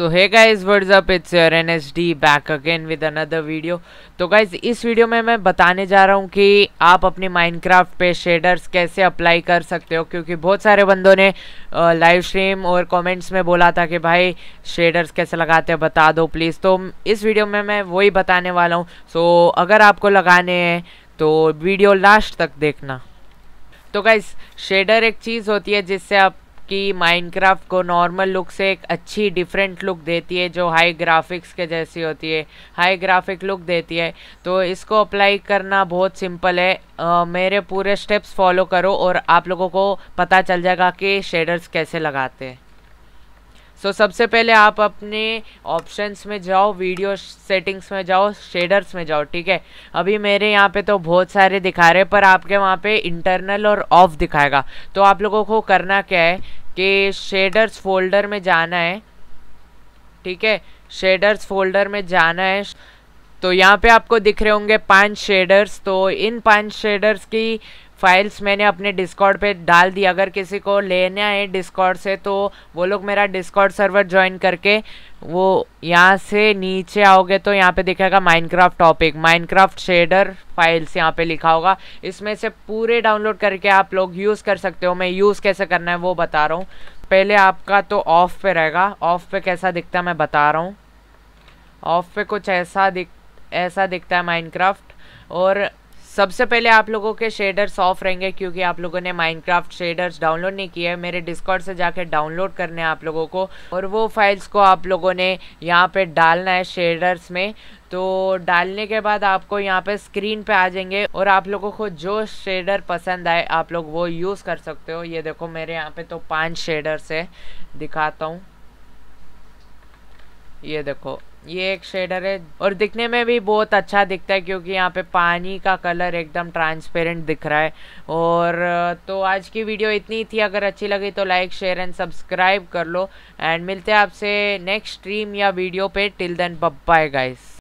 so hey guys what's up it's your N S D back again with another video तो guys इस video में मैं बताने जा रहा हूँ कि आप अपने माइनक्राफ्ट पे शेडर्स कैसे अप्लाई कर सकते हो क्योंकि बहुत सारे बंदों ने लाइव स्ट्रीम और कमेंट्स में बोला था कि भाई शेडर्स कैसे लगाते हैं बता दो प्लीज़ तो इस वीडियो में मैं वही बताने वाला हूँ सो so, अगर आपको लगाने हैं तो वीडियो लास्ट तक देखना तो गाइज शेडर एक चीज़ होती है जिससे आप कि माइनक्राफ्ट को नॉर्मल लुक से एक अच्छी डिफरेंट लुक देती है जो हाई ग्राफिक्स के जैसी होती है हाई ग्राफिक लुक देती है तो इसको अप्लाई करना बहुत सिंपल है आ, मेरे पूरे स्टेप्स फॉलो करो और आप लोगों को पता चल जाएगा कि शेडर्स कैसे लगाते हैं सो so, सबसे पहले आप अपने ऑप्शंस में जाओ वीडियो सेटिंग्स में जाओ शेडर्स में जाओ ठीक है अभी मेरे यहाँ पे तो बहुत सारे दिखा रहे पर आपके वहाँ पे इंटरनल और ऑफ दिखाएगा तो आप लोगों को करना क्या है कि शेडर्स फोल्डर में जाना है ठीक है शेडर्स फोल्डर में जाना है तो यहाँ पे आपको दिख रहे होंगे पांच शेडर्स तो इन पांच शेडर्स की फाइल्स मैंने अपने डिस्कॉर्ड पे डाल दी अगर किसी को लेना है डिस्कॉर्ड से तो वो लोग मेरा डिस्कॉर्ड सर्वर ज्वाइन करके वो यहाँ से नीचे आओगे तो यहाँ पे दिखेगा Minecraft topic Minecraft shader files यहाँ पे लिखा होगा इसमें से पूरे डाउनलोड करके आप लोग यूज़ कर सकते हो मैं यूज़ कैसे करना है वो बता रहा हूँ पहले आपका तो ऑफ पे रहेगा ऑफ पे कैसा दिखता है मैं बता रहा हूँ ऑफ पे कुछ ऐसा दिख ऐसा दिखता है माइनक्राफ्ट और सबसे पहले आप लोगों के शेडर्स ऑफ रहेंगे क्योंकि आप लोगों ने माइनक्राफ्ट शेडर्स डाउनलोड नहीं किए मेरे डिस्कॉर्ड से जाकर डाउनलोड करने हैं आप लोगों को और वो फाइल्स को आप लोगों ने यहाँ पे डालना है शेडर्स में तो डालने के बाद आपको यहाँ पे स्क्रीन पे आ जाएंगे और आप लोगों को जो शेडर पसंद आए आप लोग वो यूज़ कर सकते हो ये देखो मेरे यहाँ पर तो पाँच शेडर्स है दिखाता हूँ ये देखो ये एक शेडर है और दिखने में भी बहुत अच्छा दिखता है क्योंकि यहाँ पे पानी का कलर एकदम ट्रांसपेरेंट दिख रहा है और तो आज की वीडियो इतनी थी अगर अच्छी लगी तो लाइक शेयर एंड सब्सक्राइब कर लो एंड मिलते हैं आपसे नेक्स्ट स्ट्रीम या वीडियो पे टिल देन बाय गाइस